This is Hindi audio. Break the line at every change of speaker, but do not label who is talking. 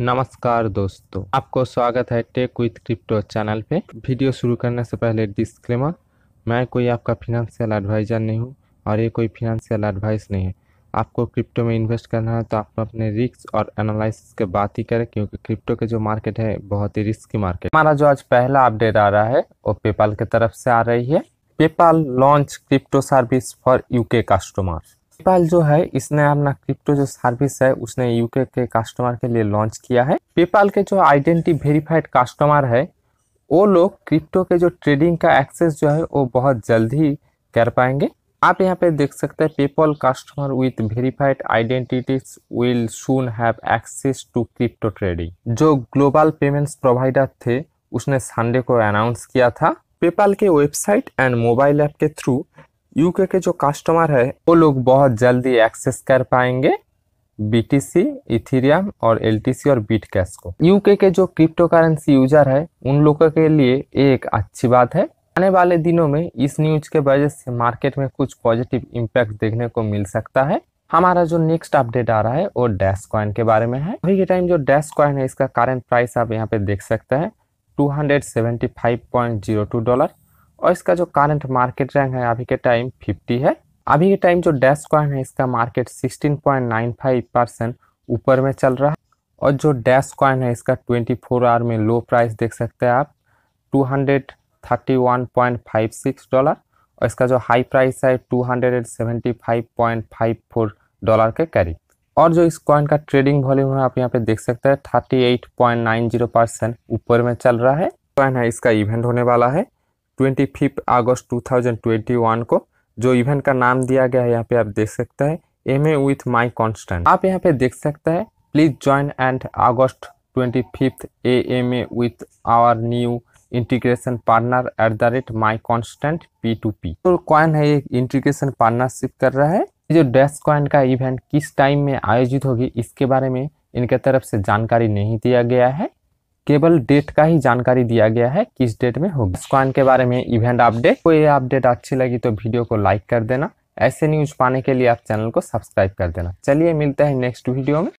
नमस्कार दोस्तों आपको स्वागत है टेक विथ क्रिप्टो चैनल पे वीडियो शुरू करने से पहले डिस्क्लेमर मैं कोई आपका फिनेंशियल एडवाइज़र नहीं हूँ और ये कोई फिनेंशियल एडवाइस नहीं है आपको क्रिप्टो में इन्वेस्ट करना है तो आप अपने रिस्क और एनालिसिस के बात ही करें क्योंकि क्रिप्टो के जो मार्केट है बहुत ही रिस्की मार्केट हमारा जो आज पहला अपडेट आ रहा है वो पेपाल की तरफ से आ रही है PayPal launch crypto service for UK customer PayPal जो है इसने अपना क्रिप्टो जो सर्विस है उसने यूके के कस्टमर के लिए लॉन्च किया है पेपाल के जो आइडेंटिटी वेरीफाइड कस्टमर है वो लोग क्रिप्टो के जो ट्रेडिंग का एक्सेस जो है वो बहुत जल्द ही कर पाएंगे आप यहाँ पे देख सकते हैं PayPal customer with verified identities will soon have access to crypto trading जो ग्लोबल पेमेंट्स प्रोवाइडर थे उसने संडे को अनाउंस किया था पेपाल के वेबसाइट एंड मोबाइल ऐप के थ्रू यूके के जो कस्टमर है वो लोग बहुत जल्दी एक्सेस कर पाएंगे बीटीसी इथेरियम और एलटीसी और बीट कैश को यूके के जो क्रिप्टो करेंसी यूजर है उन लोगों के लिए एक अच्छी बात है आने वाले दिनों में इस न्यूज के वजह से मार्केट में कुछ पॉजिटिव इम्पैक्ट देखने को मिल सकता है हमारा जो नेक्स्ट अपडेट आ रहा है वो डैश कॉइन के बारे में है अभी के टाइम जो डैश कॉइन है इसका करेंट प्राइस आप यहाँ पे देख सकते हैं टू डॉलर और इसका जो करंट मार्केट रैंक है अभी के टाइम 50 है अभी के टाइम जो डैश कॉइन है इसका मार्केट 16.95 परसेंट ऊपर में चल रहा है और जो डैश कॉइन है इसका 24 आवर में लो प्राइस देख सकते हैं आप 231.56 डॉलर और इसका जो हाई प्राइस है 275.54 डॉलर के कैरी और जो इस कॉइन का ट्रेडिंग वॉल्यूम है आप यहाँ पे देख सकते हैं थर्टी परसेंट ऊपर में चल रहा है कॉइन है इसका इवेंट होने वाला है twenty fifth August two thousand twenty one को जो इवेंट का नाम दिया गया है यहाँ पे आप देख सकते हैं M A with my constant आप यहाँ पे देख सकते हैं please join and August twenty fifth A M A with our new integration partner at the rate my constant P to P तो कॉइन है एक इंटीग्रेशन पार्टनरशिप कर रहा है जो डैश कॉइन का इवेंट किस टाइम में आयोजित होगी इसके बारे में इनके तरफ से जानकारी नहीं दिया गया है केवल डेट का ही जानकारी दिया गया है किस डेट में होगी स्कॉन के बारे में इवेंट अपडेट कोई अपडेट अच्छी लगी तो वीडियो को लाइक कर देना ऐसे न्यूज पाने के लिए आप चैनल को सब्सक्राइब कर देना चलिए मिलते हैं नेक्स्ट वीडियो में